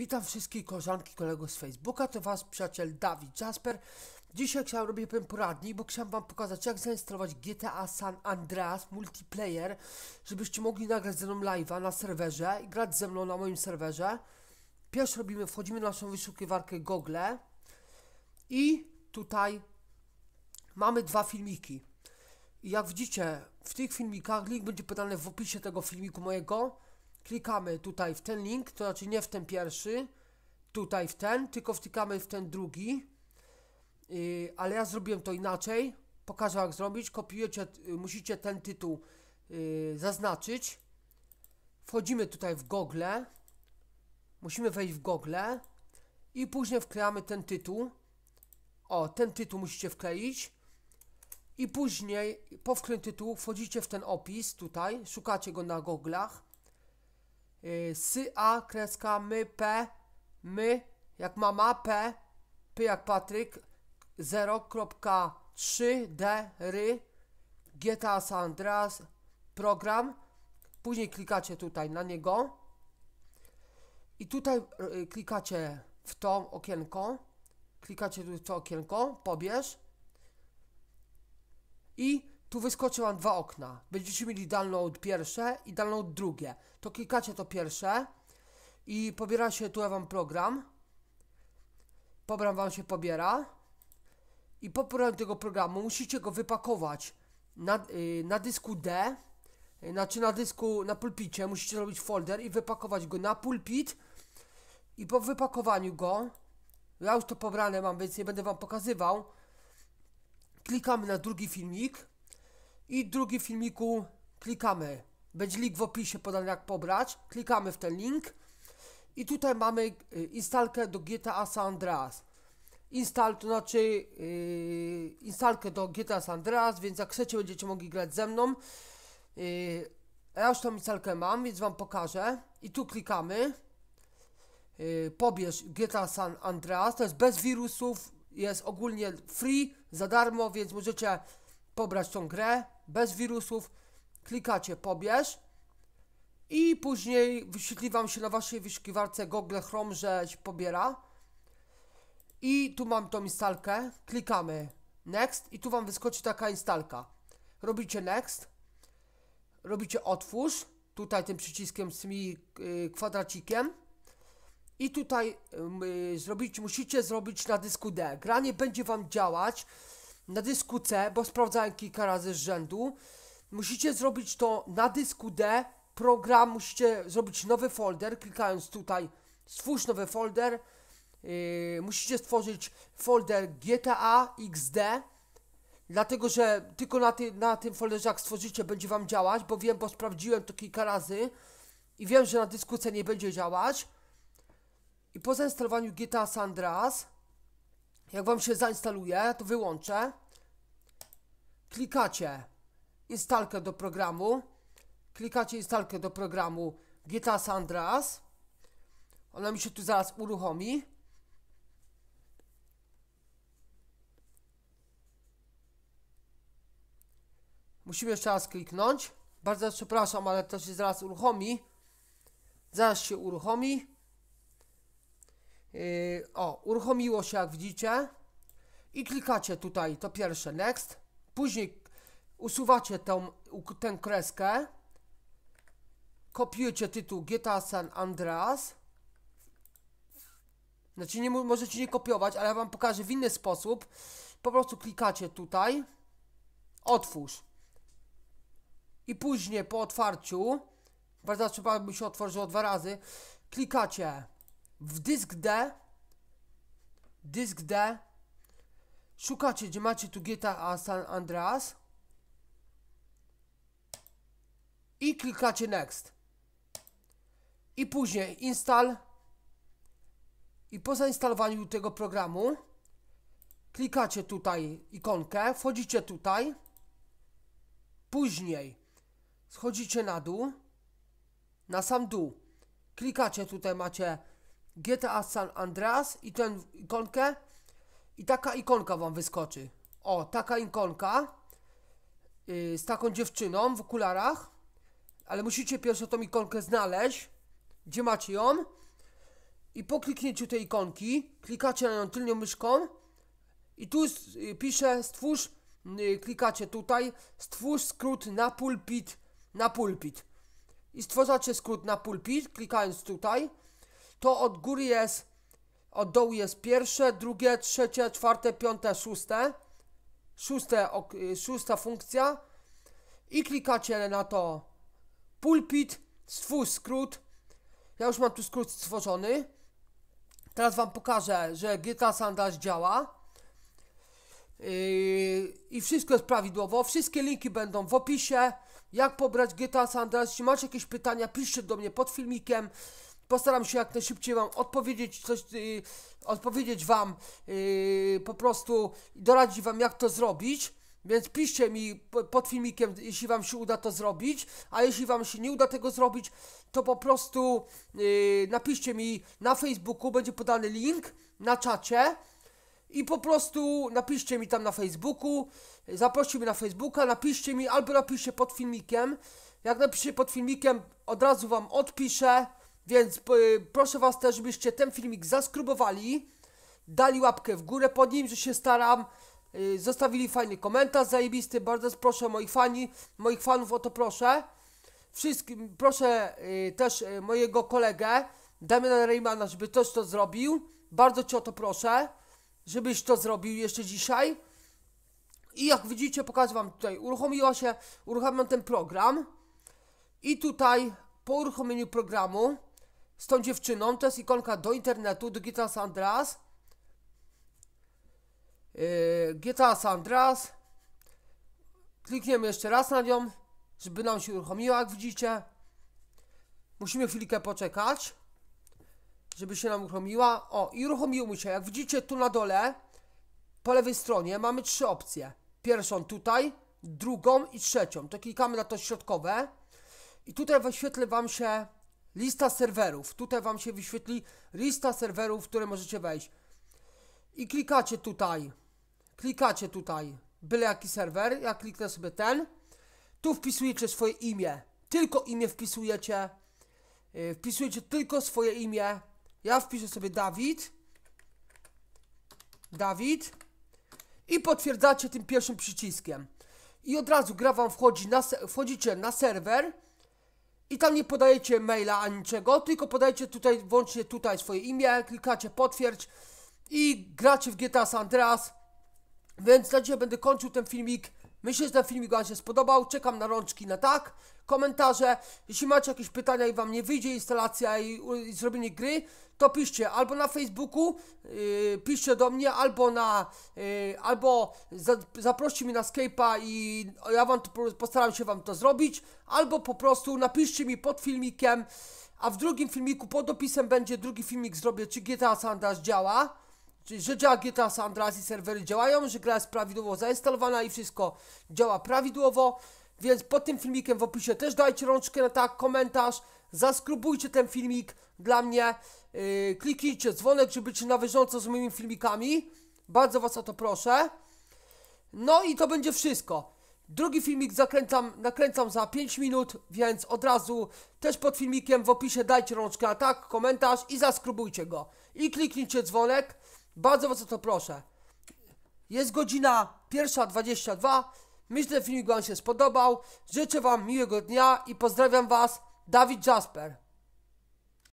Witam wszystkich koleżanki, kolegów z Facebooka, to Was przyjaciel Dawid Jasper. Dzisiaj chciałem robić pewien poradnik, bo chciałem Wam pokazać jak zainstalować GTA San Andreas Multiplayer, żebyście mogli nagrać ze mną live'a na serwerze i grać ze mną na moim serwerze. Pierwszy robimy, wchodzimy na naszą wyszukiwarkę Google i tutaj mamy dwa filmiki. I jak widzicie, w tych filmikach link będzie podany w opisie tego filmiku mojego Klikamy tutaj w ten link, to znaczy nie w ten pierwszy, tutaj w ten, tylko wtykamy w ten drugi. Yy, ale ja zrobiłem to inaczej. Pokażę jak zrobić. Kopiujecie, y, musicie ten tytuł yy, zaznaczyć. Wchodzimy tutaj w Google. Musimy wejść w Google i później wklejamy ten tytuł. O, ten tytuł musicie wkleić. I później po wklejeniu tytułu wchodzicie w ten opis tutaj, szukacie go na goglach Y, sy a kreska my p my jak mama p p jak Patryk 0.3 d ry GTA sandras program później klikacie tutaj na niego i tutaj y, klikacie w to okienko klikacie tu w to okienko pobierz i tu wyskoczy wam dwa okna. Będziecie mieli download pierwsze i download drugie. To klikacie to pierwsze i pobiera się tu wam program. Program wam się pobiera. I po pobraniu tego programu musicie go wypakować na, yy, na dysku D, y, znaczy na dysku, na pulpicie. Musicie robić folder i wypakować go na pulpit. I po wypakowaniu go, ja już to pobrane mam, więc nie będę wam pokazywał. Klikamy na drugi filmik i drugi filmiku klikamy. Będzie link w opisie podany jak pobrać. Klikamy w ten link i tutaj mamy y, instalkę do GTA San Andreas. Install to znaczy yy, instalkę do GTA San Andreas, więc jak chcecie będziecie mogli grać ze mną. Yy, ja już tą instalkę mam, więc wam pokażę. I tu klikamy. Yy, pobierz GTA San Andreas. To jest bez wirusów, jest ogólnie free, za darmo, więc możecie pobrać tą grę bez wirusów, klikacie pobierz i później wyświetli wam się na waszej wyszukiwarce Google Chrome, że się pobiera. I tu mam tą instalkę, klikamy next i tu wam wyskoczy taka instalka. Robicie next, robicie otwórz, tutaj tym przyciskiem z tymi y, kwadracikiem i tutaj yy, zrobić, musicie zrobić na dysku D. Gra nie będzie wam działać, na dysku C, bo sprawdzałem kilka razy z rzędu. Musicie zrobić to na dysku D, program, musicie zrobić nowy folder, klikając tutaj stwórz nowy folder. Yy, musicie stworzyć folder GTA XD, dlatego że tylko na, ty, na tym folderze jak stworzycie będzie Wam działać, bo wiem, bo sprawdziłem to kilka razy i wiem, że na dysku C nie będzie działać. I po zainstalowaniu GTA Sandras, jak Wam się zainstaluje, to wyłączę klikacie instalkę do programu, klikacie instalkę do programu GTA Sandras. Ona mi się tu zaraz uruchomi. Musimy jeszcze raz kliknąć. Bardzo przepraszam, ale to się zaraz uruchomi. Zaraz się uruchomi. Yy, o, uruchomiło się jak widzicie. I klikacie tutaj to pierwsze next. Później usuwacie tą, tę kreskę, kopiujecie tytuł GTA San Andreas. Znaczy nie możecie nie kopiować, ale ja wam pokażę w inny sposób. Po prostu klikacie tutaj, otwórz. I później po otwarciu, bardzo trzeba by się otworzyło dwa razy, klikacie w dysk D, dysk D, Szukacie, gdzie macie tu GTA San Andreas i klikacie Next. I później install i po zainstalowaniu tego programu klikacie tutaj ikonkę, wchodzicie tutaj, później schodzicie na dół, na sam dół, klikacie tutaj macie GTA San Andreas i tę ikonkę, i taka ikonka wam wyskoczy. O, taka ikonka y, z taką dziewczyną w okularach, ale musicie pierwszą tą ikonkę znaleźć, gdzie macie ją i po kliknięciu tej ikonki klikacie na nią tylnią myszką i tu y, pisze stwórz, y, klikacie tutaj, stwórz skrót na pulpit, na pulpit i stworzacie skrót na pulpit, klikając tutaj, to od góry jest od dołu jest pierwsze, drugie, trzecie, czwarte, piąte, szóste. Szóste, ok, y, szósta funkcja. I klikacie na to pulpit, stwórz skrót. Ja już mam tu skrót stworzony. Teraz Wam pokażę, że GTA Sanders działa. Yy, I wszystko jest prawidłowo. Wszystkie linki będą w opisie. Jak pobrać GTA Sanders? Jeśli macie jakieś pytania, piszcie do mnie pod filmikiem. Postaram się jak najszybciej Wam odpowiedzieć, coś, yy, odpowiedzieć Wam yy, po prostu, doradzić Wam jak to zrobić. Więc piszcie mi pod filmikiem, jeśli Wam się uda to zrobić, a jeśli Wam się nie uda tego zrobić, to po prostu yy, napiszcie mi na Facebooku, będzie podany link na czacie i po prostu napiszcie mi tam na Facebooku, zaproście mnie na Facebooka, napiszcie mi albo napiszcie pod filmikiem. Jak napiszcie pod filmikiem, od razu Wam odpiszę więc y, proszę Was też, żebyście ten filmik zaskrubowali, dali łapkę w górę pod nim, że się staram, y, zostawili fajny komentarz zajebisty, bardzo proszę moich fani, moich fanów o to proszę. Wszystkim proszę y, też mojego kolegę Damiana Reymana, żeby coś to zrobił. Bardzo Cię o to proszę, żebyś to zrobił jeszcze dzisiaj. I jak widzicie, pokażę Wam tutaj, uruchomiła się, uruchamiam ten program. I tutaj po uruchomieniu programu z tą dziewczyną, to jest ikonka do internetu, do GTA sandras yy, Andreas. sandras GTA Klikniemy jeszcze raz na nią, żeby nam się uruchomiła, jak widzicie. Musimy chwilkę poczekać, żeby się nam uruchomiła. O, i uruchomiło mi się. Jak widzicie tu na dole, po lewej stronie mamy trzy opcje. Pierwszą tutaj, drugą i trzecią. To klikamy na to środkowe. I tutaj wyświetli Wam się Lista serwerów. Tutaj Wam się wyświetli lista serwerów, w które możecie wejść. I klikacie tutaj. Klikacie tutaj. Byle jaki serwer. Ja kliknę sobie ten. Tu wpisujecie swoje imię. Tylko imię wpisujecie. Y, wpisujecie tylko swoje imię. Ja wpiszę sobie Dawid. Dawid. I potwierdzacie tym pierwszym przyciskiem. I od razu gra wam wchodzi na, wchodzicie na serwer i tam nie podajecie maila ani czego, tylko podajecie tutaj, włącznie tutaj swoje imię, klikacie potwierdź i gracie w GTA San Andreas. Więc na dzisiaj będę kończył ten filmik. Myślę, że ten filmik Wam się spodobał. Czekam na rączki na tak, komentarze. Jeśli macie jakieś pytania i Wam nie wyjdzie instalacja i, i zrobienie gry, to piszcie albo na Facebooku, yy, piszcie do mnie, albo na, yy, albo za, zaproście mnie na Skype'a i ja Wam to, postaram się Wam to zrobić, albo po prostu napiszcie mi pod filmikiem, a w drugim filmiku pod opisem będzie drugi filmik zrobię, czy GTA San Andreas działa Czyli że GTA San Andreas i serwery działają, że gra jest prawidłowo zainstalowana i wszystko działa prawidłowo. Więc pod tym filmikiem w opisie też dajcie rączkę na tak, komentarz, zaskrubujcie ten filmik dla mnie, yy, kliknijcie dzwonek, żeby być na bieżąco z moimi filmikami. Bardzo Was o to proszę. No i to będzie wszystko. Drugi filmik zakręcam, nakręcam za 5 minut, więc od razu też pod filmikiem w opisie dajcie rączkę na tak, komentarz i zaskrubujcie go. I kliknijcie dzwonek. Bardzo was o to proszę. Jest godzina 1.22. Myślę, że filmik wam się spodobał. Życzę wam miłego dnia i pozdrawiam was, Dawid Jasper.